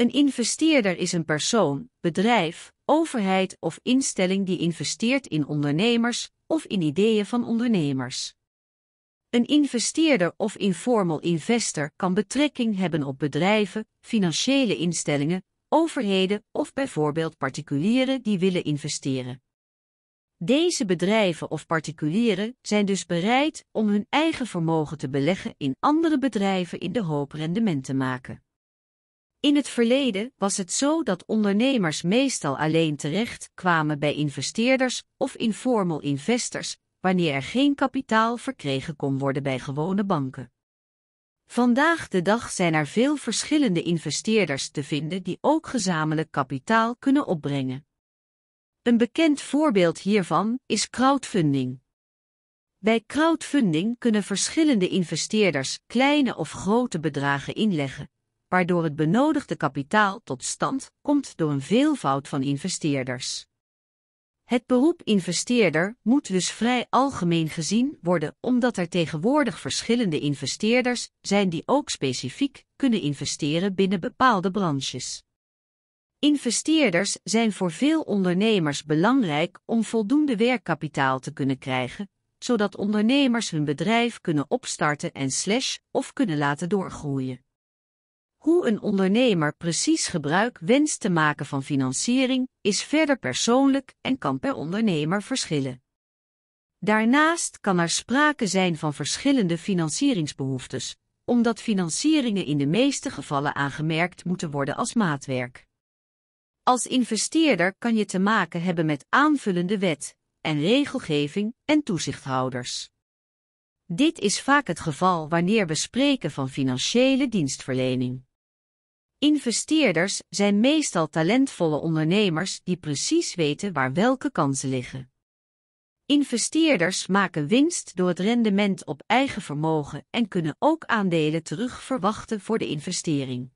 Een investeerder is een persoon, bedrijf, overheid of instelling die investeert in ondernemers of in ideeën van ondernemers. Een investeerder of informal investor kan betrekking hebben op bedrijven, financiële instellingen, overheden of bijvoorbeeld particulieren die willen investeren. Deze bedrijven of particulieren zijn dus bereid om hun eigen vermogen te beleggen in andere bedrijven in de hoop rendement te maken. In het verleden was het zo dat ondernemers meestal alleen terecht kwamen bij investeerders of informal investors, wanneer er geen kapitaal verkregen kon worden bij gewone banken. Vandaag de dag zijn er veel verschillende investeerders te vinden die ook gezamenlijk kapitaal kunnen opbrengen. Een bekend voorbeeld hiervan is crowdfunding. Bij crowdfunding kunnen verschillende investeerders kleine of grote bedragen inleggen, waardoor het benodigde kapitaal tot stand komt door een veelvoud van investeerders. Het beroep investeerder moet dus vrij algemeen gezien worden, omdat er tegenwoordig verschillende investeerders zijn die ook specifiek kunnen investeren binnen bepaalde branches. Investeerders zijn voor veel ondernemers belangrijk om voldoende werkkapitaal te kunnen krijgen, zodat ondernemers hun bedrijf kunnen opstarten en slash of kunnen laten doorgroeien. Hoe een ondernemer precies gebruik wenst te maken van financiering is verder persoonlijk en kan per ondernemer verschillen. Daarnaast kan er sprake zijn van verschillende financieringsbehoeftes, omdat financieringen in de meeste gevallen aangemerkt moeten worden als maatwerk. Als investeerder kan je te maken hebben met aanvullende wet en regelgeving en toezichthouders. Dit is vaak het geval wanneer we spreken van financiële dienstverlening. Investeerders zijn meestal talentvolle ondernemers die precies weten waar welke kansen liggen. Investeerders maken winst door het rendement op eigen vermogen en kunnen ook aandelen terugverwachten voor de investering.